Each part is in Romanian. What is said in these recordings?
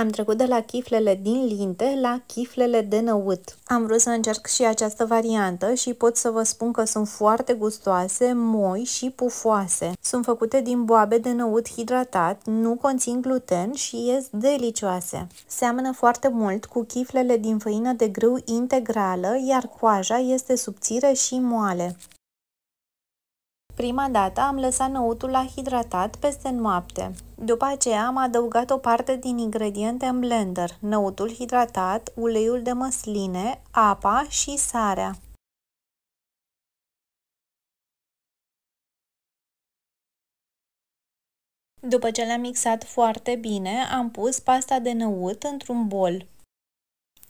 Am trecut de la chiflele din linte la chiflele de năut. Am vrut să încerc și această variantă și pot să vă spun că sunt foarte gustoase, moi și pufoase. Sunt făcute din boabe de năut hidratat, nu conțin gluten și ies delicioase. Seamănă foarte mult cu chiflele din făină de grâu integrală, iar coaja este subțire și moale. Prima dată am lăsat năutul la hidratat peste noapte. După aceea am adăugat o parte din ingrediente în blender, năutul hidratat, uleiul de măsline, apa și sarea. După ce le-am mixat foarte bine, am pus pasta de năut într-un bol.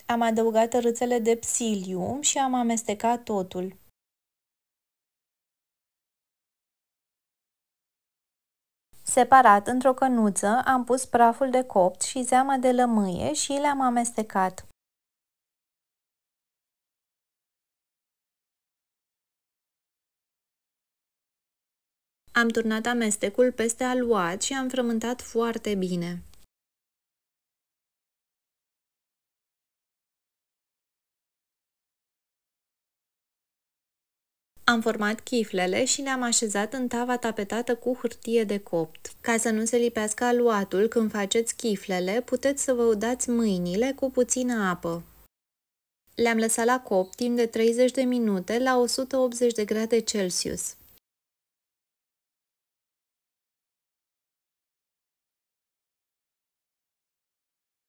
Am adăugat rățele de psilium și am amestecat totul. Separat, într-o cănuță, am pus praful de copt și zeama de lămâie și le-am amestecat. Am turnat amestecul peste aluat și am frământat foarte bine. Am format chiflele și ne-am așezat în tava tapetată cu hârtie de copt. Ca să nu se lipească aluatul când faceți chiflele, puteți să vă udați mâinile cu puțină apă. Le-am lăsat la copt timp de 30 de minute la 180 de grade Celsius.